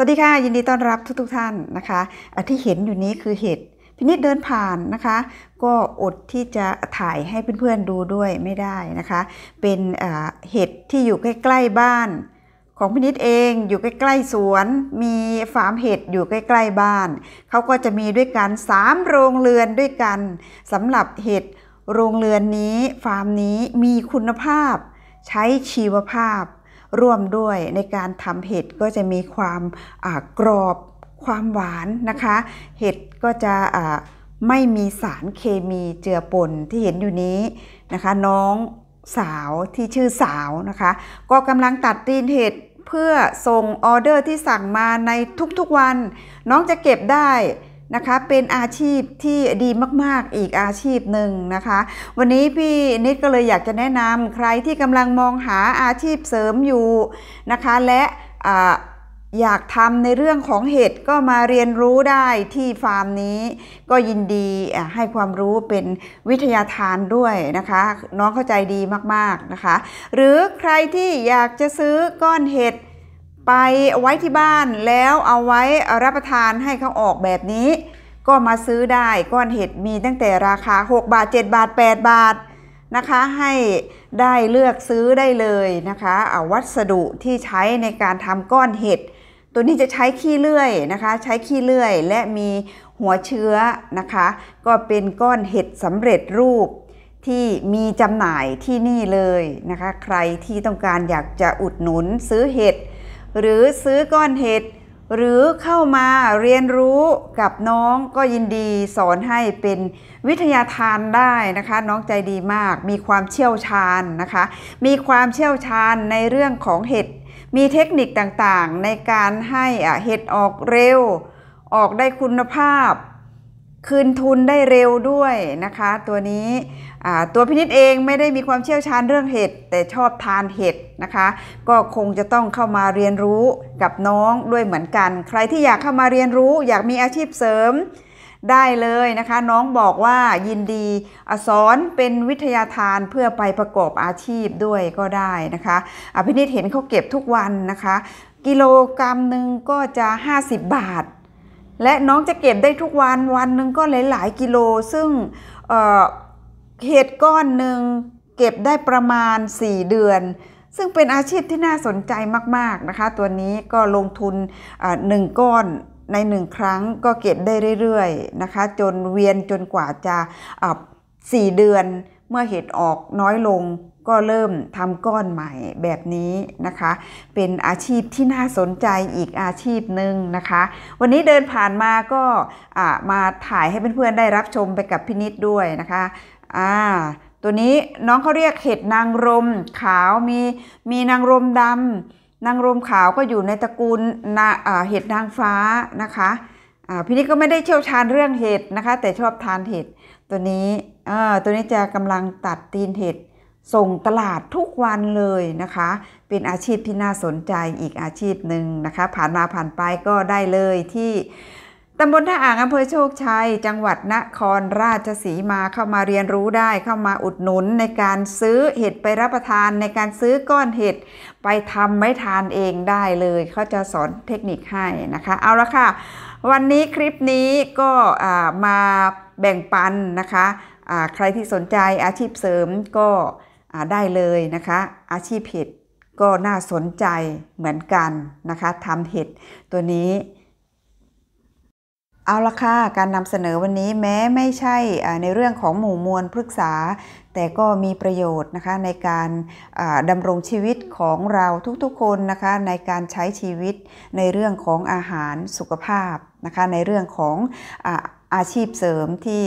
สวัสดีค่ะ ยินดีต้อนรับทุกทท่านนะคะที่เห็นอยู่นี้คือเห็ดพินิดเดินผ่านนะคะ ก็อดที่จะถ่ายให้เพื่อนๆดูด้วยไม่ได้นะคะ เป็นเห็ดที่อยู่ใกล้ ๆ บ้าน ของพินิดเองอยู่ใกล้ๆสวน มีฟาร์มเห็ดอยู่ใกล้ ๆ บ้าน เขาก็จะมีด้วยกัน 3 โรงเรือนด้วยกันสำหรับเห็ดโรงเรือนนี้ฟาร์มนี้มีคุณภาพใช้ชีวภาพร่วมด้วยในการทำเห็ดก็จะมีความกรอบความหวานนะคะ เห็ดก็จะไม่มีสารเคมีเจือปนที่เห็นอยู่นี้นะคะ น้องสาวที่ชื่อสาวนะคะ ก็กำลังตัดตีนเห็ดเพื่อส่งออเดอร์ที่สั่งมาในทุกๆวัน น้องจะเก็บได้นะคะเป็นอาชีพที่ดีมากๆ อีกอาชีพหนึ่งนะคะวันนี้พี่นิดก็เลยอยากจะแนะนำใครที่กำลังมองหาอาชีพเสริมอยู่นะคะและอยากทำในเรื่องของเห็ดก็มาเรียนรู้ได้ที่ฟาร์มนี้ ก็ยินดีให้ความรู้เป็นวิทยาทานด้วยนะคะ น้องเข้าใจดีมากๆนะคะหรือใครที่อยากจะซื้อก้อนเห็ดไปไว้ที่บ้านแล้วเอาไว้รับประทานให้เขาออกแบบนี้ ก็มาซื้อได้ก้อนเห็ดมีตั้งแต่ราคา 6 บาท 7 บาท 8 บาทนะคะ ให้ได้เลือกซื้อได้เลยนะคะเอาวัสดุที่ใช้ในการทำก้อนเห็ดตัวนี้จะใช้ขี้เลื่อยนะคะ ใช้ขี้เลื่อยและมีหัวเชื้อนะคะ ก็เป็นก้อนเห็ดสำเร็จรูป ที่มีจำหน่ายที่นี่เลยนะคะ ใครที่ต้องการอยากจะอุดหนุนซื้อเห็ดหรือซื้อก้อนเห็ดหรือเข้ามาเรียนรู้กับน้องก็ยินดี สอนให้เป็นวิทยาทานได้นะคะ น้องใจดีมากมีความเชี่ยวชาญนะคะ มีความเชี่ยวชาญในเรื่องของเห็ดมีเทคนิคต่างๆ ในการให้เห็ดออกเร็วออกได้คุณภาพคืนทุนได้เร็วด้วยนะคะ ตัวนี้ตัวพินิษเองไม่ได้มีความเชี่ยวชาญเรื่องเห็ดแต่ชอบทานเห็ดนะคะก็คงจะต้องเข้ามาเรียนรู้กับน้องด้วยเหมือนกัน ใครที่อยากเข้ามาเรียนรู้อยากมีอาชีพเสริมได้เลยนะคะ น้องบอกว่ายินดีสอนเป็นวิทยาทานเพื่อไปประกอบอาชีพด้วยก็ได้นะคะอภินิษเห็นเขาเก็บทุกวันนะคะ กิโลกรัมหนึ่งก็จะ 50 บาทและน้องจะเก็บได้ทุกวัน วันหนึ่งก็หลาย ๆ กิโล ซึ่งเเห็ดก้อนหนึ่งเก็บได้ประมาณ 4 เดือน ซึ่งเป็นอาชีพที่น่าสนใจมากๆนะคะตัวนี้ก็ลงทุนหนึ่งก้อนในหนึ่งครั้งก็เก็บได้เรื่อยๆนะคะจนเวียนจนกว่าจะสี่เดือนเมื่อเห็ดออกน้อยลงก็เริ่มทำก้อนใหม่แบบนี้นะคะ เป็นอาชีพที่น่าสนใจอีกอาชีพหนึ่งนะคะ วันนี้เดินผ่านมาก็มาถ่ายให้เพื่อนๆได้รับชมไปกับพินิษด้วยนะคะอ่าตัวนี้น้องเขาเรียกเห็ดนางรมขาวมีมีนางรมดำนางรมขาวก็อยู่ในตระกูลนะเห็ดนางฟ้านะคะ พินิษก็ไม่ได้เชี่ยวชาญเรื่องเห็ดนะคะ แต่ชอบทานเห็ดตัวนี้ตัวนี้จะกำลังตัดตีนเห็ดส่งตลาดทุกวันเลยนะคะ เป็นอาชีพที่น่าสนใจอีกอาชีพหนึ่งนะคะผ่านมาผ่านไปก็ได้เลยที่ตำบลท่าอ่างอำเภอโชคชัย จังหวัดนครราชสีมาเข้ามาเรียนรู้ได้เข้ามาอุดหนุนในการซื้อเห็ดไปรับประทาน ในการซื้อก้อนเห็ดไปทำไม่ทานเองได้เลยเขาจะสอนเทคนิคให้นะคะ เอาละค่ะ วันนี้คลิปนี้ก็มาแบ่งปันนะคะ ใครที่สนใจอาชีพเสริมก็ได้เลยนะคะอาชีพเห็ดก็น่าสนใจเหมือนกันนะคะทำเห็ดตัวนี้เอาละค่ะการนำเสนอวันนี้แม้ไม่ใช่ในเรื่องของหมู่มวลพฤกษา แต่ก็มีประโยชน์นะคะในการดำรงชีวิตของเราทุกๆคนนะคะในการใช้ชีวิตในเรื่องของอาหารสุขภาพนะคะในเรื่องของอาชีพเสริมที่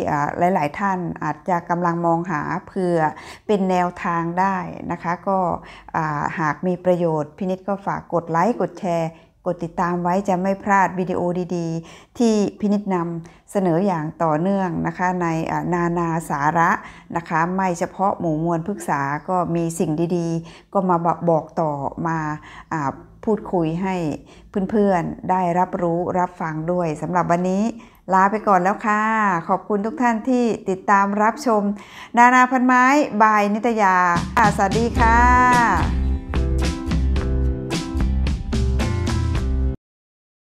หลาย ๆท่านอาจจะกำลังมองหาเผื่อเป็นแนวทางได้นะคะ ก็หากมีประโยชน์พินิจก็ฝากกดไลค์กดแชร์กดติดตามไว้จะไม่พลาดวิดีโอดี ๆที่พินิจนำเสนออย่างต่อเนื่องนะคะในนานาสาระนะคะไม่เฉพาะหมู่มวลพึกษาก็มีสิ่งดี ๆก็มาบอกต่อมาอาพูดคุยให้เพื่อนๆได้รับรู้รับฟังด้วยสำหรับวันนี้ ลาไปก่อนแล้วค่ะ ขอบคุณทุกท่านที่ติดตามรับชมนานาพันไม้ บายนิตยาสวัสดีค่ะ